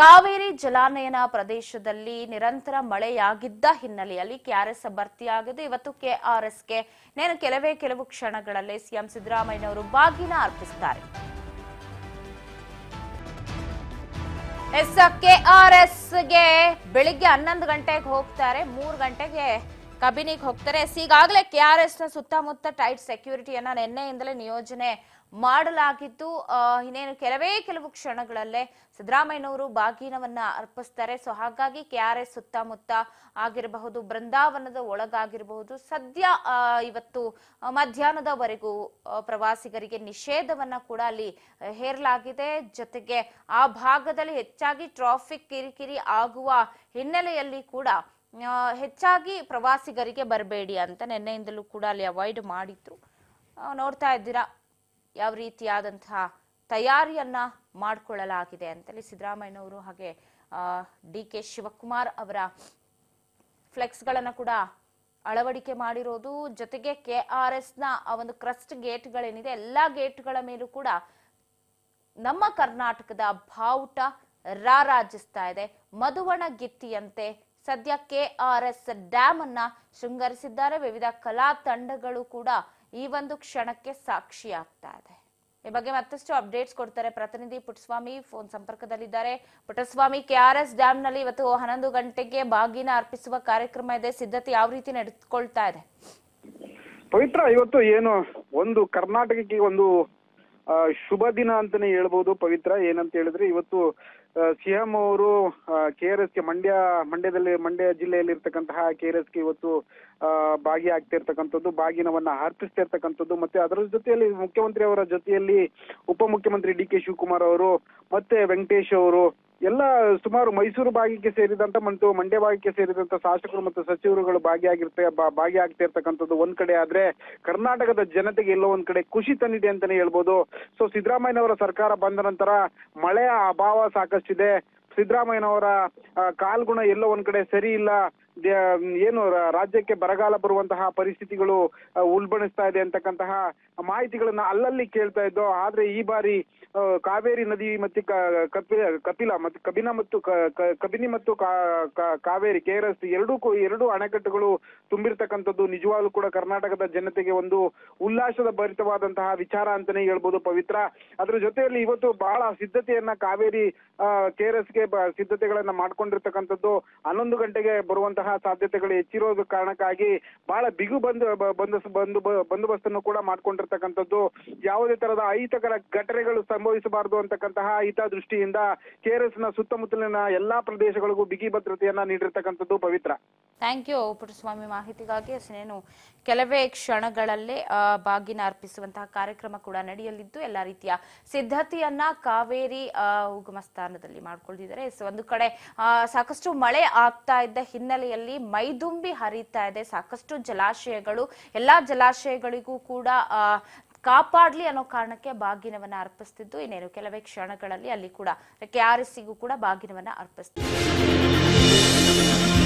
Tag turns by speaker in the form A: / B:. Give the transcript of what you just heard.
A: ಕಾವೇರಿ ಜಲಾನಯನ ಪ್ರದೇಶದಲ್ಲಿ ನಿರಂತರ ಮಳೆಯಾಗಿದ್ದ ಹಿನ್ನೆಲೆಯಲ್ಲಿ ಕೆಆರ್ಎಸ್ ಭರ್ತಿಯಾಗಿದ್ದು ಇವತ್ತು ಕೆಆರ್ಎಸ್ಗೆ ನೇನು ಕೆಲವೇ ಕೆಲವು ಕ್ಷಣಗಳಲ್ಲಿ ಸಿಎಂ ಸಿದ್ದರಾಮಯ್ಯನವರು ಬಾಗಿನ ಅರ್ಪಿಸುತ್ತಾರೆ ಎಸ್ ಕೆಆರ್ಎಸ್ಗೆ ಬೆಳಿಗ್ಗೆ ಹನ್ನೊಂದು ಗಂಟೆಗೆ ಹೋಗ್ತಾರೆ ಮೂರು ಗಂಟೆಗೆ ಕಬಿನಿಗೆ ಹೋಗ್ತಾರೆ ಈಗಾಗಲೇ ಕೆ ಆರ್ ಎಸ್ ನ ಸುತ್ತಮುತ್ತ ಟೈಟ್ ಸೆಕ್ಯೂರಿಟಿಯನ್ನ ನಿನ್ನೆಯಿಂದಲೇ ನಿಯೋಜನೆ ಮಾಡಲಾಗಿದ್ದು ಇನ್ನೇನು ಕೆಲವೇ ಕೆಲವು ಕ್ಷಣಗಳಲ್ಲೇ ಸಿದ್ದರಾಮಯ್ಯನವರು ಬಾಗಿನವನ್ನ ಅರ್ಪಿಸ್ತಾರೆ ಸೊ ಹಾಗಾಗಿ ಕೆ ಆರ್ ಎಸ್ ಸುತ್ತಮುತ್ತ ಆಗಿರಬಹುದು ಬೃಂದಾವನದ ಒಳಗಾಗಿರಬಹುದು ಸದ್ಯ ಇವತ್ತು ಮಧ್ಯಾಹ್ನದವರೆಗೂ ಪ್ರವಾಸಿಗರಿಗೆ ನಿಷೇಧವನ್ನ ಕೂಡ ಅಲ್ಲಿ ಹೇರಲಾಗಿದೆ ಜೊತೆಗೆ ಆ ಭಾಗದಲ್ಲಿ ಹೆಚ್ಚಾಗಿ ಟ್ರಾಫಿಕ್ ಕಿರಿಕಿರಿ ಆಗುವ ಹಿನ್ನೆಲೆಯಲ್ಲಿ ಕೂಡ ಹೆಚ್ಚಾಗಿ ಪ್ರವಾಸಿಗರಿಗೆ ಬರಬೇಡಿ ಅಂತ ನಿನ್ನೆಯಿಂದಲೂ ಕೂಡ ಅಲ್ಲಿ ಅವಾಯ್ಡ್ ಮಾಡಿದ್ರು ನೋಡ್ತಾ ಇದ್ದೀರಾ ಯಾವ ರೀತಿಯಾದಂತಹ ತಯಾರಿಯನ್ನ ಮಾಡಿಕೊಳ್ಳಲಾಗಿದೆ ಅಂತೇಳಿ ಸಿದ್ದರಾಮಯ್ಯನವರು ಹಾಗೆ ಡಿ ಕೆ ಶಿವಕುಮಾರ್ ಅವರ ಫ್ಲೆಕ್ಸ್ಗಳನ್ನು ಕೂಡ ಅಳವಡಿಕೆ ಮಾಡಿರೋದು ಜೊತೆಗೆ ಕೆ ಆರ್ ಎಸ್ನ ಆ ಒಂದು ಕ್ರಸ್ಟ್ ಗೇಟ್ಗಳೇನಿದೆ ಎಲ್ಲ ಗೇಟ್ಗಳ ಮೇಲೂ ಕೂಡ ನಮ್ಮ ಕರ್ನಾಟಕದ ಬಾವುಟ ರಾರಾಜಿಸ್ತಾ ಇದೆ ಮಧುವಣ ಗಿತ್ತಿಯಂತೆ ಸದ್ಯ ಕೆ ಆರ್ ಎಸ್ ಡ್ಯಾಮ್ ಅನ್ನ ಶೃಂಗರಿಸಿದ್ದಾರೆ ವಿವಿಧ ಕಲಾ ತಂಡಗಳು ಕೂಡ ಈ ಒಂದು ಕ್ಷಣಕ್ಕೆ ಸಾಕ್ಷಿಯಾಗ್ತಾ ಇದೆ ಈ ಬಗ್ಗೆ ಮತ್ತಷ್ಟು ಅಪ್ಡೇಟ್ಸ್ ಕೊಡ್ತಾರೆ ಪ್ರತಿನಿಧಿ ಪುಟ್ಸ್ವಾಮಿ ಫೋನ್ ಸಂಪರ್ಕದಲ್ಲಿದ್ದಾರೆ ಪುಟ್ಟಸ್ವಾಮಿ ಎಸ್ ಡ್ಯಾಮ್ ನಲ್ಲಿ ಇವತ್ತು ಹನ್ನೊಂದು ಗಂಟೆಗೆ ಬಾಗಿನ ಅರ್ಪಿಸುವ ಕಾರ್ಯಕ್ರಮ ಇದೆ ಸಿದ್ಧತೆ ಯಾವ ರೀತಿ ನಡೆದುಕೊಳ್ತಾ ಇದೆ
B: ಪವಿತ್ರ ಇವತ್ತು ಏನು ಒಂದು ಕರ್ನಾಟಕಕ್ಕೆ ಒಂದು ಶುಭ ದಿನ ಅಂತಾನೆ ಹೇಳ್ಬೋದು ಪವಿತ್ರ ಏನಂತ ಹೇಳಿದ್ರೆ ಇವತ್ತು ಸಿಎಂ ಅವರು ಕೆ ಆರ್ ಎಸ್ ಮಂಡ್ಯ ಮಂಡ್ಯದಲ್ಲಿ ಮಂಡ್ಯ ಜಿಲ್ಲೆಯಲ್ಲಿ ಇರ್ತಕ್ಕಂತಹ ಕೆ ಆರ್ ಎಸ್ಗೆ ಗೆ ಇವತ್ತು ಆಗ್ತಾ ಇರ್ತಕ್ಕಂಥದ್ದು ಬಾಗಿನವನ್ನ ಅರ್ಪಿಸ್ತಾ ಇರ್ತಕ್ಕಂಥದ್ದು ಮತ್ತೆ ಅದರ ಜೊತೆಯಲ್ಲಿ ಮುಖ್ಯಮಂತ್ರಿ ಅವರ ಜೊತೆಯಲ್ಲಿ ಉಪಮುಖ್ಯಮಂತ್ರಿ ಡಿ ಕೆ ಶಿವಕುಮಾರ್ ಅವರು ಮತ್ತೆ ವೆಂಕಟೇಶ್ ಅವರು ಎಲ್ಲ ಸುಮಾರು ಮೈಸೂರು ಭಾಗಕ್ಕೆ ಸೇರಿದಂತ ಮತ್ತು ಮಂಡ್ಯ ಭಾಗಕ್ಕೆ ಸೇರಿದಂತ ಶಾಸಕರು ಮತ್ತು ಸಚಿವರುಗಳು ಭಾಗಿಯಾಗಿರ್ತೇ ಭಾಗಿಯಾಗ್ತಾ ಇರ್ತಕ್ಕಂಥದ್ದು ಒಂದ್ ಕಡೆ ಆದ್ರೆ ಕರ್ನಾಟಕದ ಜನತೆಗೆ ಎಲ್ಲೋ ಒಂದ್ ಕಡೆ ಖುಷಿ ತಂದಿದೆ ಅಂತಾನೆ ಹೇಳ್ಬೋದು ಸೊ ಸಿದ್ದರಾಮಯ್ಯನವರ ಸರ್ಕಾರ ಬಂದ ನಂತರ ಮಳೆಯ ಅಭಾವ ಸಾಕಷ್ಟಿದೆ ಸಿದ್ದರಾಮಯ್ಯನವರ ಕಾಲ್ಗುಣ ಎಲ್ಲೋ ಒಂದ್ ಕಡೆ ಸರಿ ಇಲ್ಲ ಏನು ರಾಜ್ಯಕ್ಕೆ ಬರಗಾಲ ಬರುವಂತಹ ಪರಿಸ್ಥಿತಿಗಳು ಉಲ್ಬಣಿಸ್ತಾ ಇದೆ ಅಂತಕ್ಕಂತಹ ಮಾಹಿತಿಗಳನ್ನ ಅಲ್ಲಲ್ಲಿ ಕೇಳ್ತಾ ಇದ್ದೋ ಆದ್ರೆ ಈ ಬಾರಿ ಕಾವೇರಿ ನದಿ ಮತ್ತೆ ಕಪಿಲ ಕಪಿಲ ಮತ್ತು ಕಬಿನ ಮತ್ತು ಕಬಿನಿ ಮತ್ತು ಕಾವೇರಿ ಕೆ ಎರಡೂ ಎರಡು ಅಣೆಕಟ್ಟುಗಳು ತುಂಬಿರ್ತಕ್ಕಂಥದ್ದು ನಿಜವಾಗ್ಲೂ ಕೂಡ ಕರ್ನಾಟಕದ ಜನತೆಗೆ ಒಂದು ಉಲ್ಲಾಸದ ಭರಿತವಾದಂತಹ ವಿಚಾರ ಅಂತಾನೆ ಹೇಳ್ಬೋದು ಪವಿತ್ರ ಅದ್ರ ಜೊತೆಯಲ್ಲಿ ಇವತ್ತು ಬಹಳ ಸಿದ್ಧತೆಯನ್ನ ಕಾವೇರಿ ಕೆ ಆರ್ ಸಿದ್ಧತೆಗಳನ್ನ ಮಾಡ್ಕೊಂಡಿರ್ತಕ್ಕಂಥದ್ದು ಹನ್ನೊಂದು ಗಂಟೆಗೆ ಬರುವಂತಹ ಬರುವಂತಹ ಸಾಧ್ಯತೆಗಳು ಹೆಚ್ಚಿರೋದು ಕಾರಣಕ್ಕಾಗಿ ಬಹಳ ಬಿಗು ಬಂದು ಬಂದು ಬಂದೋಬಸ್ತ್ ಅನ್ನು ಕೂಡ ಮಾಡ್ಕೊಂಡಿರ್ತಕ್ಕಂಥದ್ದು ಯಾವುದೇ ತರದ ಅಹಿತಕರ ಘಟನೆಗಳು ಸಂಭವಿಸಬಾರದು ಅಂತಕ್ಕಂತಹ ಹಿತದೃಷ್ಟಿಯಿಂದ ಕೆಆರ್ಎಸ್ ನ ಸುತ್ತಮುತ್ತಲಿನ ಎಲ್ಲಾ ಪ್ರದೇಶಗಳಿಗೂ ಬಿಗಿ ಭದ್ರತೆಯನ್ನ ನೀಡಿರ್ತಕ್ಕಂಥದ್ದು ಪವಿತ್ರ
A: ಥ್ಯಾಂಕ್ ಯು ಪುಟ್ಟಸ್ವಾಮಿ ಮಾಹಿತಿಗಾಗಿ ಅಷ್ಟೇನು ಕೆಲವೇ ಕ್ಷಣಗಳಲ್ಲೇ ಬಾಗಿನ ಅರ್ಪಿಸುವಂತಹ ಕಾರ್ಯಕ್ರಮ ಕೂಡ ನಡೆಯಲಿದ್ದು ಎಲ್ಲ ರೀತಿಯ ಸಿದ್ಧತೆಯನ್ನ ಕಾವೇರಿ ಉಗಮ ಸ್ಥಾನದಲ್ಲಿ ಮಾಡಿಕೊಂಡಿದ್ದಾರೆ ಒಂದು ಕಡೆ ಸಾಕಷ್ಟು ಮಳೆ ಆಗ್ತಾ ಇದ್ದ ಹಿನ್ನೆಲೆಯಲ್ಲಿ ಜಿಲ್ಲೆಯಲ್ಲಿ ಮೈದುಂಬಿ ಹರಿತಾ ಇದೆ ಸಾಕಷ್ಟು ಜಲಾಶಯಗಳು ಎಲ್ಲಾ ಜಲಾಶಯಗಳಿಗೂ ಕೂಡ ಕಾಪಾಡ್ಲಿ ಅನ್ನೋ ಕಾರಣಕ್ಕೆ ಬಾಗಿನವನ್ನ ಅರ್ಪಿಸ್ತಿದ್ದು ಇನ್ನೇನು ಕೆಲವೇ ಕ್ಷಣಗಳಲ್ಲಿ ಅಲ್ಲಿ ಕೂಡ ಕೆ ಆರ್ ಎಸ್ಸಿಗೂ ಕೂಡ ಬಾಗಿನವನ್ನ ಅರ್ಪಿಸ್ತಿದ್ದು